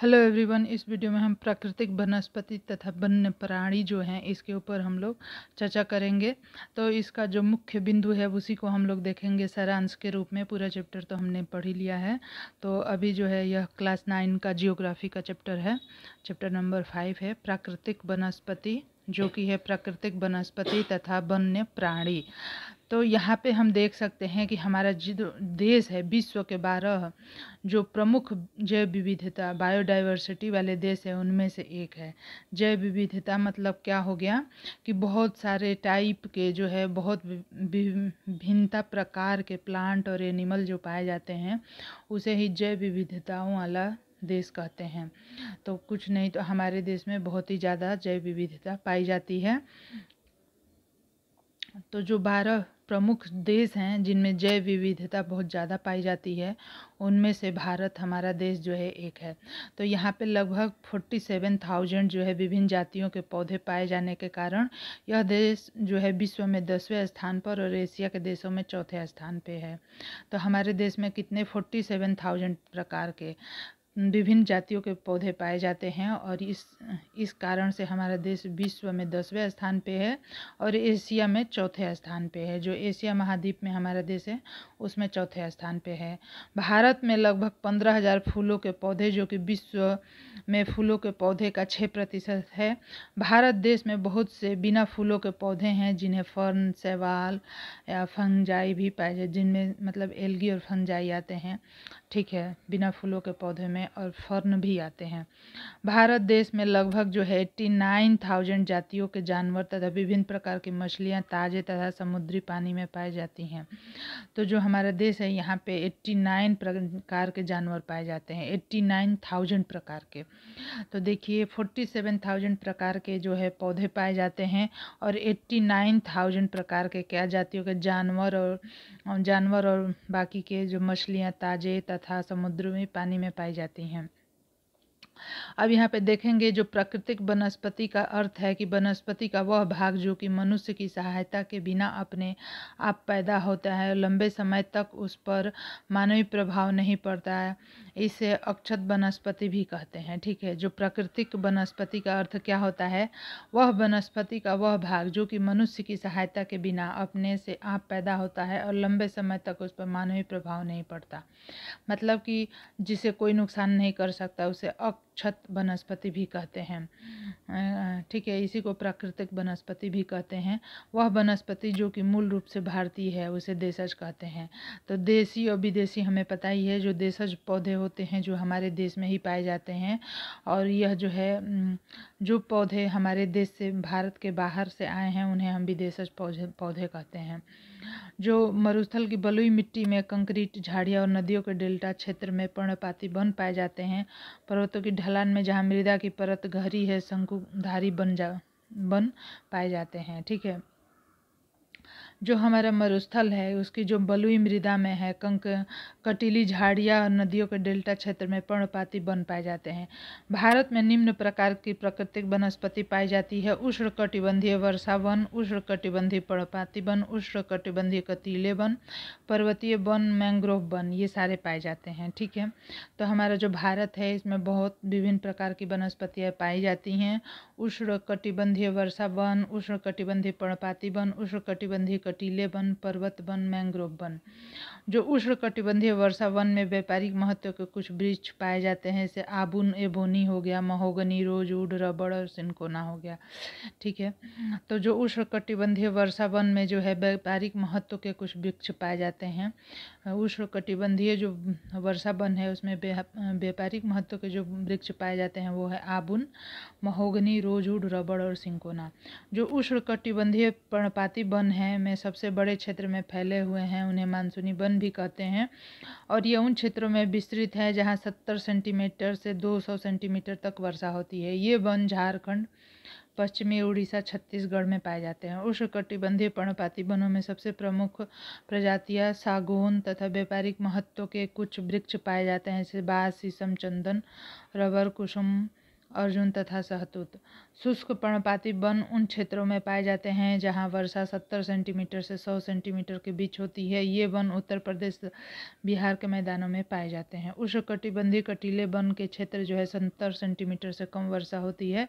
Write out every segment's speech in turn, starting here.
hello everyone इस video में हम प्राकृतिक वनस्पति तथा वन्य प्राणी जो हैं इसके ऊपर हम लोग चर्चा करेंगे तो इसका जो मुख्य बिंदु है उसी को हम लोग देखेंगे सारांश के रूप में पूरा चैप्टर तो हमने पढ़ ही लिया है तो अभी जो है यह क्लास नाइन का जियोग्राफी का चैप्टर है चैप्टर नंबर फाइव है प्राकृतिक वनस्पति जो कि है प्राकृतिक वनस्पति तथा वन्य प्राणी तो यहाँ पे हम देख सकते हैं कि हमारा जो देश है विश्व के बारह जो प्रमुख जैव विविधता बायोडाइवर्सिटी वाले देश है उनमें से एक है जैव विविधता मतलब क्या हो गया कि बहुत सारे टाइप के जो है बहुत भिन्नता प्रकार के प्लांट और एनिमल जो पाए जाते हैं उसे ही जैव विविधताओं वाला देश कहते हैं तो कुछ नहीं तो हमारे देश में बहुत ही ज़्यादा जैव विविधता पाई जाती है तो जो बारह प्रमुख देश हैं जिनमें जैव विविधता बहुत ज़्यादा पाई जाती है उनमें से भारत हमारा देश जो है एक है तो यहाँ पे लगभग फोर्टी सेवन थाउजेंड जो है विभिन्न जातियों के पौधे पाए जाने के कारण यह देश जो है विश्व में दसवें स्थान पर और एशिया के देशों में चौथे स्थान पे है तो हमारे देश में कितने फोर्टी सेवन थाउजेंड प्रकार के विभिन्न जातियों के पौधे पाए जाते हैं और इस इस कारण से हमारा देश विश्व में दसवें स्थान पे है और एशिया में चौथे स्थान पे है जो एशिया महाद्वीप में हमारा देश है उसमें चौथे स्थान पे है भारत में लगभग पंद्रह हज़ार फूलों के पौधे जो कि विश्व में फूलों के पौधे का छः प्रतिशत है भारत देश में बहुत से बिना फूलों के पौधे हैं जिन्हें फर्न सेवाल या फंजाई भी पाए जिनमें मतलब एलगी और फंजाई आते हैं ठीक है बिना फूलों के पौधे में और फर्न भी आते हैं भारत देश में लगभग जो है एट्टी नाइन थाउजेंड जातियों के जानवर तथा विभिन्न प्रकार की मछलियाँ ताज़े तथा समुद्री पानी में पाई जाती हैं तो जो हमारा देश है यहाँ पे एट्टी नाइन प्रकार के जानवर पाए जाते हैं एट्टी नाइन थाउजेंड प्रकार के तो देखिए फोर्टी सेवन थाउजेंड प्रकार के जो है पौधे पाए जाते हैं और एट्टी नाइन थाउजेंड प्रकार के क्या जातियों के जानवर और जानवर और बाकी के जो मछलियाँ ताज़े तथा तथा समुद्र में पानी में पाई जाती हैं अब यहाँ पे देखेंगे जो प्राकृतिक वनस्पति का अर्थ है कि वनस्पति का वह भाग जो कि मनुष्य की सहायता के बिना अपने आप पैदा होता है लंबे समय तक उस पर मानवीय प्रभाव नहीं पड़ता है इसे अक्षत वनस्पति भी कहते हैं ठीक है जो प्राकृतिक वनस्पति का अर्थ क्या होता है वह वनस्पति का वह भाग जो कि मनुष्य की सहायता के बिना अपने से आप पैदा होता है और लंबे समय तक उस पर मानवीय प्रभाव नहीं पड़ता मतलब कि जिसे कोई नुकसान नहीं कर सकता उसे अक छत वनस्पति भी कहते हैं ठीक है इसी को प्राकृतिक वनस्पति भी कहते हैं वह वनस्पति जो कि मूल रूप से भारतीय है उसे देशज कहते हैं तो देसी और विदेशी हमें पता ही है जो देशज पौधे होते हैं जो हमारे देश में ही पाए जाते हैं और यह जो है जो पौधे हमारे देश से भारत के बाहर से आए हैं उन्हें हम विदेशज पौधे पौधे कहते हैं जो मरुस्थल की बलुई मिट्टी में कंक्रीट झाड़ियाँ और नदियों के डेल्टा क्षेत्र में पर्णपाती वन पाए जाते हैं पर्वतों की ढलान में जहाँ मृदा की परत गहरी है शंकुधारी बन जा बन पाए जाते हैं ठीक है जो हमारा मरुस्थल है उसकी जो बलुई मृदा में है कंक कटीली झाड़ियाँ और नदियों के डेल्टा क्षेत्र में पर्णपाती वन पाए जाते हैं भारत में निम्न प्रकार की प्राकृतिक वनस्पति पाई जाती है उष्ण कटिबंधीय वर्षा वन उष्ण कटिबंधीय पर्णपाती वन उष्ण कटिबंधीय कतीले वन पर्वतीय वन मैंग्रोव वन ये सारे पाए जाते हैं ठीक है तो हमारा जो भारत है इसमें बहुत विभिन्न प्रकार की वनस्पतियाँ पाई जाती हैं उष्ण कटिबंधीय वर्षा वन उष्ण कटिबंधीय पर्णपाती वन उष्ण कटिबंधीय कटीले वन पर्वत वन मैंग्रोव वन जो उष्ण कटिबंधीय वर्षा वन में व्यापारिक महत्व के कुछ वृक्ष पाए जाते हैं जैसे आबुन एबोनी हो गया महोगनी रोज उड़ रबड़ और सिनकोना हो गया ठीक है तो जो उष्ण कटिबंधीय वर्षा वन में जो है व्यापारिक महत्व के कुछ वृक्ष पाए जाते हैं उष्ण कटिबंधीय जो वर्षा वन है उसमें व्यापारिक महत्व के जो वृक्ष पाए जाते हैं वो है आबुन महोगनी रोज उड़ रबड़ और सिंकोना जो उष्ण कटिबंधीय पर्णपाती वन है में सबसे बड़े क्षेत्र में फैले हुए हैं उन्हें मानसूनी वन भी कहते हैं और ये उन क्षेत्रों में विस्तृत है जहाँ सत्तर सेंटीमीटर से दो सौ सेंटीमीटर तक वर्षा होती है ये वन झारखंड पश्चिमी उड़ीसा छत्तीसगढ़ में पाए जाते हैं कटिबंधीय पर्णपाती वनों में सबसे प्रमुख प्रजातियां सागौन तथा व्यापारिक महत्व के कुछ वृक्ष पाए जाते हैं जैसे बाँस शीशम चंदन रबर कुसुम अर्जुन तथा सहतूत शुष्क पर्णपाती वन उन क्षेत्रों में पाए जाते हैं जहां वर्षा 70 सेंटीमीटर से 100 सेंटीमीटर के बीच होती है ये वन उत्तर प्रदेश बिहार के मैदानों में पाए जाते हैं कटिबंधी कटीले वन के क्षेत्र जो है सत्तर सेंटीमीटर से कम वर्षा होती है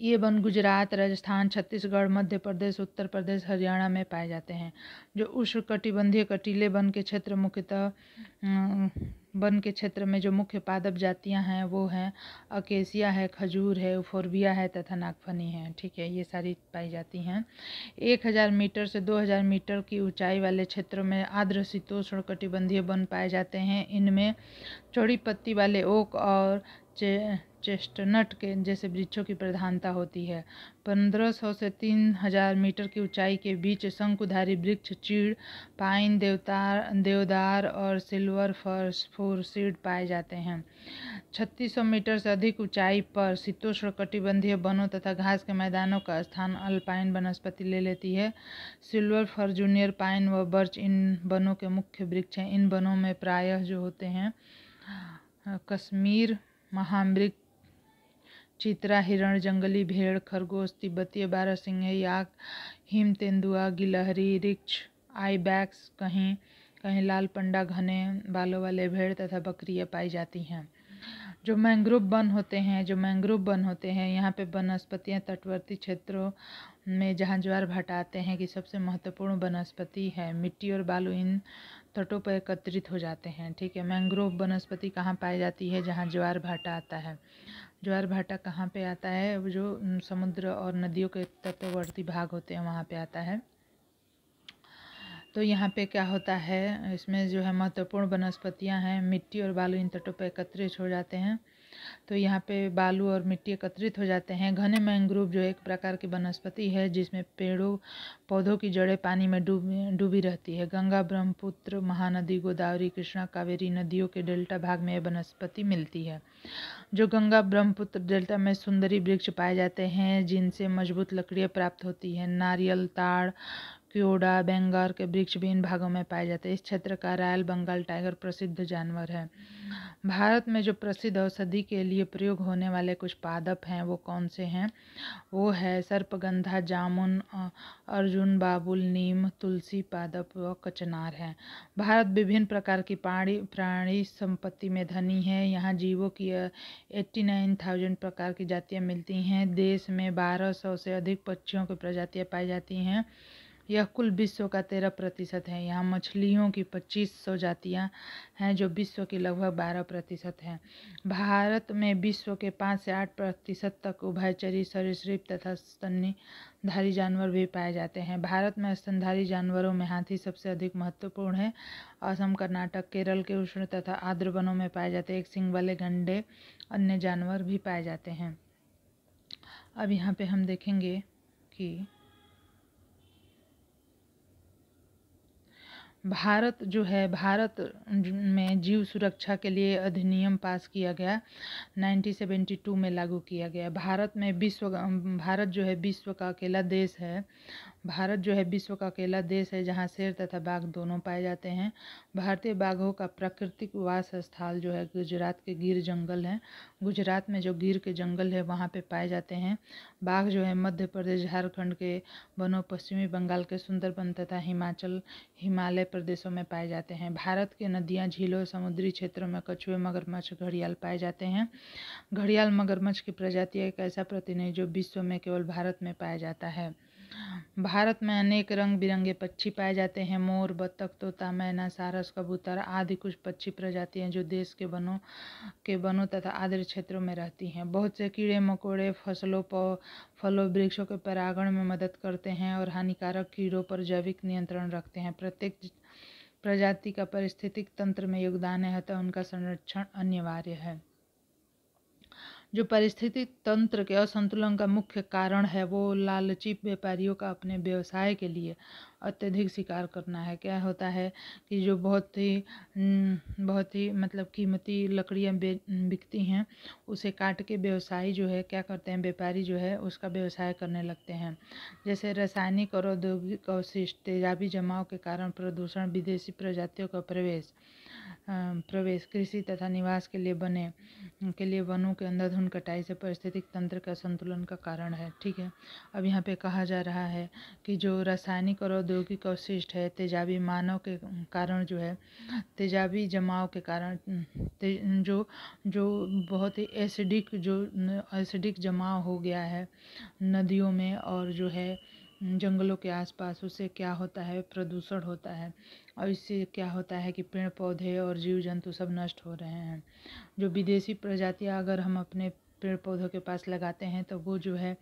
ये वन गुजरात राजस्थान छत्तीसगढ़ मध्य प्रदेश उत्तर प्रदेश हरियाणा में पाए जाते हैं जो उष्ण कटिबंधीय कटीले वन के क्षेत्र मुख्यतः वन के क्षेत्र में जो मुख्य पादप जातियां हैं वो हैं अकेसिया है खजूर है उफोरबिया है तथा नागफनी है ठीक है ये सारी पाई जाती हैं एक हज़ार मीटर से दो हज़ार मीटर की ऊंचाई वाले क्षेत्रों में आर्द्र शीतोष्ण कटिबंधीय वन पाए जाते हैं इनमें चौड़ी पत्ती वाले ओक और चेस्टनट के जैसे वृक्षों की प्रधानता होती है 1500 से 3000 मीटर की ऊंचाई के बीच शंकुधारी वृक्ष चीड़ पाइन देवतार देवदार और सिल्वर सीड पाए जाते हैं 3600 मीटर से अधिक ऊंचाई पर शीतोष्ण कटिबंधीय वनों तथा घास के मैदानों का स्थान अल्पाइन वनस्पति ले लेती है सिल्वर फर जूनियर पाइन व बर्च इन वनों के मुख्य वृक्ष हैं इन वनों में प्रायः जो होते हैं कश्मीर महामृग चित्रा हिरण जंगली भेड़ खरगोश तिब्बतीय सिंह याक हिम तेंदुआ गिलहरी रिक्ष आईबैक्स कहीं कहीं लाल पंडा घने बालों वाले भेड़ तथा बकरियाँ पाई जाती हैं जो मैंग्रोव वन होते हैं जो मैंग्रोव वन होते हैं यहाँ पे वनस्पतियाँ तटवर्ती क्षेत्रों में जहाँ ज्वार भाटा आते हैं कि सबसे महत्वपूर्ण वनस्पति है मिट्टी और बालू इन तटों पर एकत्रित हो जाते हैं ठीक है मैंग्रोव वनस्पति कहाँ पाई जाती है जहाँ ज्वार भाटा आता है ज्वार भाटा कहाँ पे आता है वो जो समुद्र और नदियों के तत्ववर्ती भाग होते हैं वहाँ पे आता है तो यहाँ पे क्या होता है इसमें जो है महत्वपूर्ण वनस्पतियाँ हैं मिट्टी और बालू इन तटों पर एकत्रित हो जाते हैं तो यहाँ पे बालू और मिट्टी एकत्रित हो जाते हैं घने मैंग्रोव जो एक प्रकार की वनस्पति है जिसमें पेड़ों पौधों की जड़ें पानी में डूब डूबी रहती है गंगा ब्रह्मपुत्र महानदी गोदावरी कृष्णा कावेरी नदियों के डेल्टा भाग में यह वनस्पति मिलती है जो गंगा ब्रह्मपुत्र डेल्टा में सुंदरी वृक्ष पाए जाते हैं जिनसे मजबूत लकड़ियाँ प्राप्त होती हैं नारियल ताड़ क्योडा बेंगार के वृक्ष भी इन भागों में पाए जाते हैं इस क्षेत्र का रॉयल बंगाल टाइगर प्रसिद्ध जानवर है भारत में जो प्रसिद्ध औषधि के लिए प्रयोग होने वाले कुछ पादप हैं वो कौन से हैं वो है सर्पगंधा जामुन अर्जुन बाबुल नीम तुलसी पादप व कचनार हैं भारत विभिन्न प्रकार की प्राणी प्राणी संपत्ति में धनी है यहाँ जीवों की एट्टी नाइन थाउजेंड प्रकार की जातियाँ मिलती हैं देश में बारह सौ से अधिक पक्षियों की प्रजातियाँ पाई जाती हैं यह कुल विश्व का तेरह प्रतिशत है यहाँ मछलियों की पच्चीस सौ जातियाँ हैं जो विश्व की लगभग बारह प्रतिशत हैं भारत में विश्व के पाँच से आठ प्रतिशत तक उभयचरी सरसृप तथा स्तनधारी जानवर भी पाए जाते हैं भारत में स्तनधारी जानवरों में हाथी सबसे अधिक महत्वपूर्ण है असम कर्नाटक केरल के उष्ण तथा आर्द्र वनों में पाए जाते हैं एक सिंग वाले गंडे अन्य जानवर भी पाए जाते हैं अब यहाँ पे हम देखेंगे कि भारत जो है भारत में जीव सुरक्षा के लिए अधिनियम पास किया गया 1972 में लागू किया गया भारत में विश्व भारत जो है विश्व का अकेला देश है भारत जो है विश्व का अकेला देश है जहाँ शेर तथा बाघ दोनों पाए जाते हैं भारतीय बाघों का प्राकृतिक वास स्थल जो है गुजरात के गिर जंगल है गुजरात में जो गिर के जंगल है वहाँ पे पाए जाते हैं बाघ जो है मध्य प्रदेश झारखंड के वनों पश्चिमी बंगाल के सुंदरबन तथा हिमाचल हिमालय प्रदेशों में पाए जाते हैं भारत के नदियाँ झीलों समुद्री क्षेत्रों में कछुए मगरमच्छ घड़ियाल पाए जाते हैं घड़ियाल मगरमच्छ की प्रजाति एक ऐसा प्रतिनिधि जो विश्व में केवल भारत में पाया जाता है भारत में अनेक रंग बिरंगे पक्षी पाए जाते हैं मोर बत्तख तोता मैना सारस कबूतर आदि कुछ पक्षी प्रजाति जो देश के वनों के वनों तथा आदर क्षेत्रों में रहती हैं बहुत से कीड़े मकोड़े फसलों पर फलों वृक्षों के परागण में मदद करते हैं और हानिकारक कीड़ों पर जैविक नियंत्रण रखते हैं प्रत्येक प्रजाति का परिस्थितिक तंत्र में योगदान है अतः उनका संरक्षण अनिवार्य है जो पारिस्थितिक तंत्र के असंतुलन का मुख्य कारण है वो लालची व्यापारियों का अपने व्यवसाय के लिए अत्यधिक शिकार करना है क्या होता है कि जो बहुत ही बहुत ही मतलब कीमती लकड़ियाँ बिकती हैं उसे काट के व्यवसायी जो है क्या करते हैं व्यापारी जो है उसका व्यवसाय करने लगते हैं जैसे रासायनिक और औद्योगिक अवशिष्ट तेजाबी जमाव के कारण प्रदूषण विदेशी प्रजातियों का प्रवेश प्रवेश कृषि तथा निवास के लिए बने के लिए वनों के अंधाधुंध कटाई से पारिस्थितिक तंत्र का संतुलन का कारण है ठीक है अब यहाँ पे कहा जा रहा है कि जो रासायनिक और औद्योगिक अवशिष्ट है तेजाबी मानव के कारण जो है तेजाबी जमाव के कारण ते, जो जो बहुत ही एसिडिक जो एसिडिक जमाव हो गया है नदियों में और जो है जंगलों के आसपास उससे क्या होता है प्रदूषण होता है और इससे क्या होता है कि पेड़ पौधे और जीव जंतु सब नष्ट हो रहे हैं जो विदेशी प्रजातियाँ अगर हम अपने पेड़ पौधों के पास लगाते हैं तो वो जो है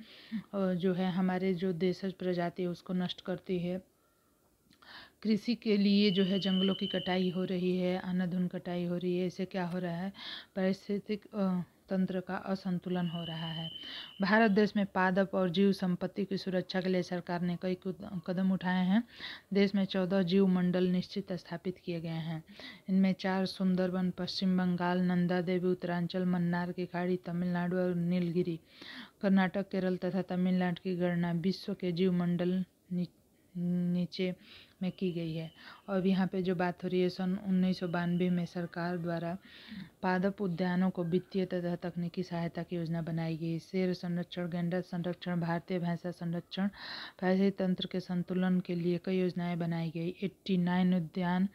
जो है हमारे जो देशज प्रजाति है उसको नष्ट करती है कृषि के लिए जो है जंगलों की कटाई हो रही है अनधुन कटाई हो रही है इससे क्या हो रहा है पारिस्थितिक तंत्र का असंतुलन हो रहा है भारत देश में पादप और जीव संपत्ति की सुरक्षा के लिए सरकार ने कई कदम उठाए हैं देश में चौदह जीव मंडल निश्चित स्थापित किए गए हैं इनमें चार सुंदरबन पश्चिम बंगाल नंदा देवी उत्तरांचल मन्नार की खाड़ी तमिलनाडु और नीलगिरी कर्नाटक केरल तथा तमिलनाडु की गणना विश्व के जीव मंडल नीचे में की गई है और यहाँ पे जो बात हो रही है सन उन्नीस में सरकार द्वारा पादप उद्यानों को वित्तीय तथा तकनीकी सहायता की योजना बनाई गई शेर संरक्षण गेंडा संरक्षण भारतीय भाषा संरक्षण भाषाई तंत्र के संतुलन के लिए कई योजनाएं बनाई गई एट्टी नाइन उद्यान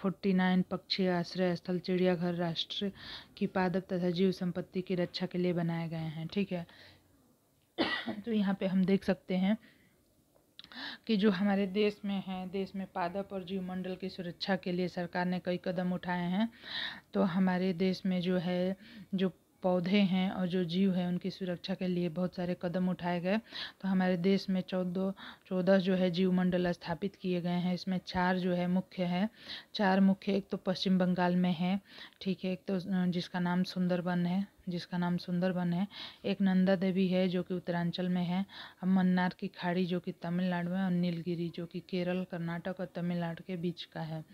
फोर्टी नाइन पक्षी आश्रय स्थल चिड़ियाघर राष्ट्र की पादप तथा जीव संपत्ति की रक्षा के लिए बनाए गए हैं ठीक है तो यहाँ पे हम देख सकते हैं कि जो हमारे देश में हैं देश में पादप और जीवमंडल की सुरक्षा के लिए सरकार ने कई कदम उठाए हैं तो हमारे देश में जो है जो पौधे हैं और जो जीव है उनकी सुरक्षा के लिए बहुत सारे कदम उठाए गए तो हमारे देश में चौदह चौदह जो है जीव मंडल स्थापित किए गए हैं इसमें चार जो है मुख्य हैं चार मुख्य एक तो पश्चिम बंगाल में है ठीक है एक तो जिसका नाम सुंदरबन है जिसका नाम सुंदरबन है एक नंदा देवी है जो कि उत्तरांचल में है अब मन्नार की खाड़ी जो कि तमिलनाडु में और नीलगिरी जो कि केरल कर्नाटक और तमिलनाडु के बीच का है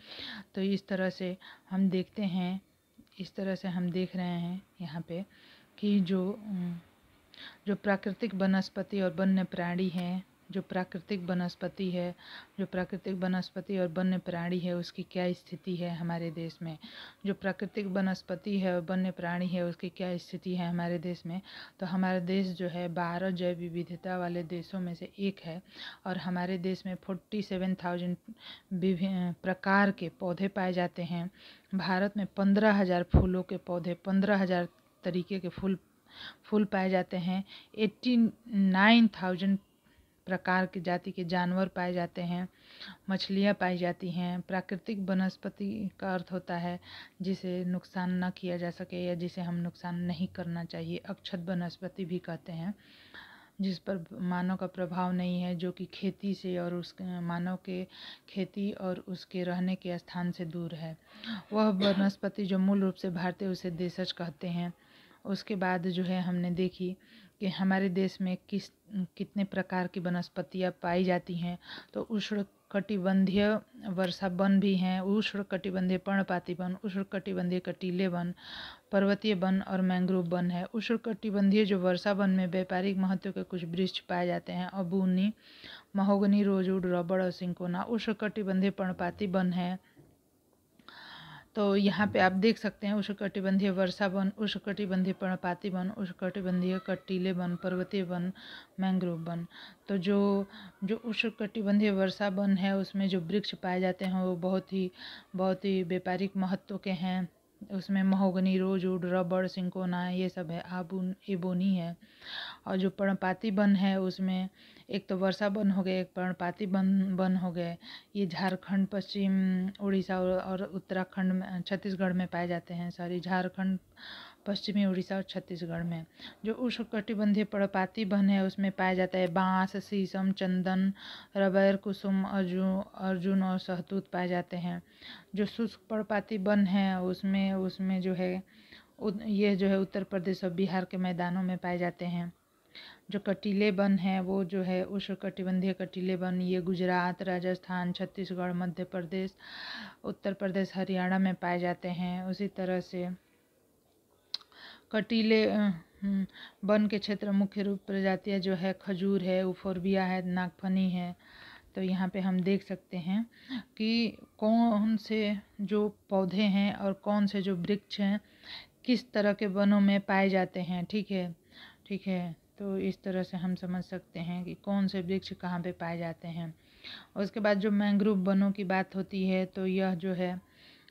तो इस तरह से हम देखते हैं इस तरह से हम देख रहे हैं यहाँ पे कि जो जो प्राकृतिक वनस्पति और वन्य प्राणी हैं जो प्राकृतिक वनस्पति है जो प्राकृतिक वनस्पति और वन्य प्राणी है उसकी क्या स्थिति है हमारे देश में जो प्राकृतिक वनस्पति है और वन्य प्राणी है उसकी क्या स्थिति है हमारे देश में तो हमारा देश जो है बारह जैव विविधता वाले देशों में से एक है और हमारे देश में फोर्टी सेवन थाउजेंड विभिन्न प्रकार के पौधे पाए जाते हैं भारत में पंद्रह हज़ार फूलों के पौधे पंद्रह हज़ार तरीके के फूल फूल पाए जाते हैं एट्टी नाइन थाउजेंड प्रकार की जाति के जानवर पाए जाते हैं मछलियाँ पाई जाती हैं प्राकृतिक वनस्पति का अर्थ होता है जिसे नुकसान न किया जा सके या जिसे हम नुकसान नहीं करना चाहिए अक्षत वनस्पति भी कहते हैं जिस पर मानव का प्रभाव नहीं है जो कि खेती से और उस मानव के खेती और उसके रहने के स्थान से दूर है वह वनस्पति जो मूल रूप से भारतीय उसे देशज कहते हैं उसके बाद जो है हमने देखी कि हमारे देश में किस कितने प्रकार की वनस्पतियाँ पाई जाती हैं तो उष्ण कटिबंधीय वर्षा वन भी हैं उष्ण कटिबंधीय पर्णपाती वन उष्ण कटिबंधीय कटीले वन पर्वतीय वन और मैंग्रोव वन है उष्ण कटिबंधीय जो वर्षा वन में व्यापारिक महत्व के कुछ वृक्ष पाए जाते हैं अबूनी महोगनी रोजवुड रबड़ और सिंकोना उष्ण कटिबंधीय पर्णपाती वन है तो यहाँ पे आप देख सकते हैं उष्णकटिबंधीय वर्षा वन उष्णकटिबंधीय पर्णपाती वन उष्णकटिबंधीय कटीले वन पर्वतीय वन मैंग्रोव वन तो जो जो उष्णकटिबंधीय वर्षा वन है उसमें जो वृक्ष पाए जाते हैं वो बहुत ही बहुत ही व्यापारिक महत्व के हैं उसमें महोगनी रोज उड़ रबड़ सिंकोना ये सब है आबुन एबोनी है और जो पर्णपाती वन है उसमें एक तो वर्षा वन हो गए एक पर्णपाती वन वन हो गए ये झारखंड पश्चिम उड़ीसा और उत्तराखंड में छत्तीसगढ़ में पाए जाते हैं सॉरी झारखंड पश्चिमी उड़ीसा और छत्तीसगढ़ में जो उष्णकटिबंधीय कटिबंधीय वन है उसमें पाया जाता है बांस शीशम चंदन रबर कुसुम अर्जुन अर्जुन और शहतूत पाए जाते हैं जो शुष्क पर्णपाती वन है उसमें उसमें जो है ये जो है उत्तर प्रदेश और बिहार के मैदानों में पाए जाते हैं जो कटीले वन हैं वो जो है उष्णकटिबंधीय कटीले वन ये गुजरात राजस्थान छत्तीसगढ़ मध्य प्रदेश उत्तर प्रदेश हरियाणा में पाए जाते हैं उसी तरह से कटीले हम्म, वन के क्षेत्र मुख्य रूप प्रजातियाँ जो है खजूर है उफोरबिया है नागफनी है तो यहाँ पे हम देख सकते हैं कि कौन से जो पौधे हैं और कौन से जो वृक्ष हैं किस तरह के वनों में पाए जाते हैं ठीक है ठीक है तो इस तरह से हम समझ सकते हैं कि कौन से वृक्ष कहाँ पे पाए जाते हैं उसके बाद जो मैंग्रोव वनों की बात होती है तो यह जो है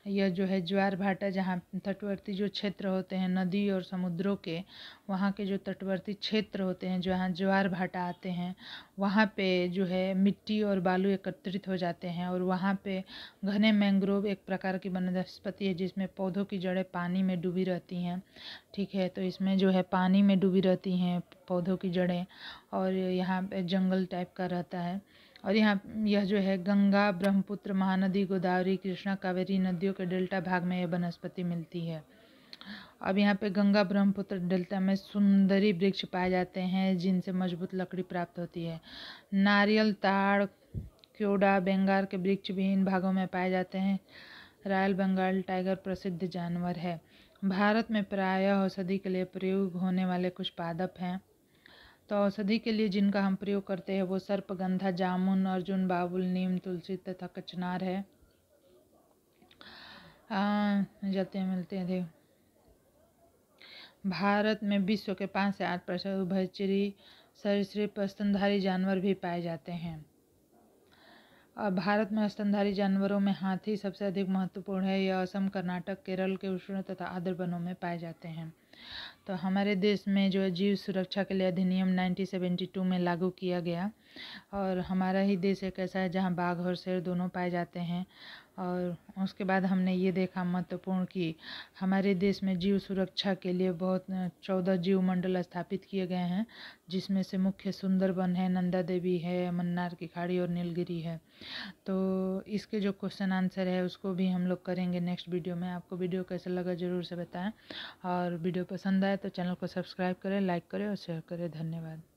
यह जो है ज्वार भाटा जहाँ तटवर्ती जो क्षेत्र होते हैं नदी और समुद्रों के वहाँ के जो तटवर्ती क्षेत्र होते हैं जहाँ ज्वार भाटा आते हैं वहाँ पे जो है मिट्टी और बालू एकत्रित हो जाते हैं और वहाँ पे घने मैंग्रोव एक प्रकार की वनस्पति है जिसमें पौधों की जड़ें पानी में डूबी रहती हैं ठीक है तो इसमें जो है पानी में डूबी रहती हैं पौधों की जड़ें और यहाँ पर जंगल टाइप का रहता है और यहाँ यह जो है गंगा ब्रह्मपुत्र महानदी गोदावरी कृष्णा कावेरी नदियों के डेल्टा भाग में यह वनस्पति मिलती है अब यहाँ पे गंगा ब्रह्मपुत्र डेल्टा में सुंदरी वृक्ष पाए जाते हैं जिनसे मजबूत लकड़ी प्राप्त होती है नारियल ताड़ क्योडा बंगाल के वृक्ष भी इन भागों में पाए जाते हैं रॉयल बंगाल टाइगर प्रसिद्ध जानवर है भारत में प्रायः औषधि के लिए प्रयोग होने वाले कुछ पादप हैं तो औषधि के लिए जिनका हम प्रयोग करते हैं वो सर्पगंधा जामुन अर्जुन बाबुल नीम तुलसी तथा कचनार है जाते हैं मिलते हैं देव भारत में विश्व के पाँच से आठ प्रतिशत उभयचरी सरीसृप स्तनधारी जानवर भी पाए जाते हैं और भारत में स्तनधारी जानवरों में हाथी सबसे अधिक महत्वपूर्ण है यह असम कर्नाटक केरल के उष्ण तथा आदर वनों में पाए जाते हैं तो हमारे देश में जो है जीव सुरक्षा के लिए अधिनियम 1972 में लागू किया गया और हमारा ही देश एक ऐसा है जहाँ बाघ और शेर दोनों पाए जाते हैं और उसके बाद हमने ये देखा महत्वपूर्ण कि हमारे देश में जीव सुरक्षा के लिए बहुत चौदह जीव मंडल स्थापित किए गए हैं जिसमें से मुख्य सुंदरबन है नंदा देवी है मन्नार की खाड़ी और नीलगिरी है तो इसके जो क्वेश्चन आंसर है उसको भी हम लोग करेंगे नेक्स्ट वीडियो में आपको वीडियो कैसा लगा ज़रूर से बताएँ और वीडियो पसंद आए तो चैनल को सब्सक्राइब करें लाइक करें और शेयर करें धन्यवाद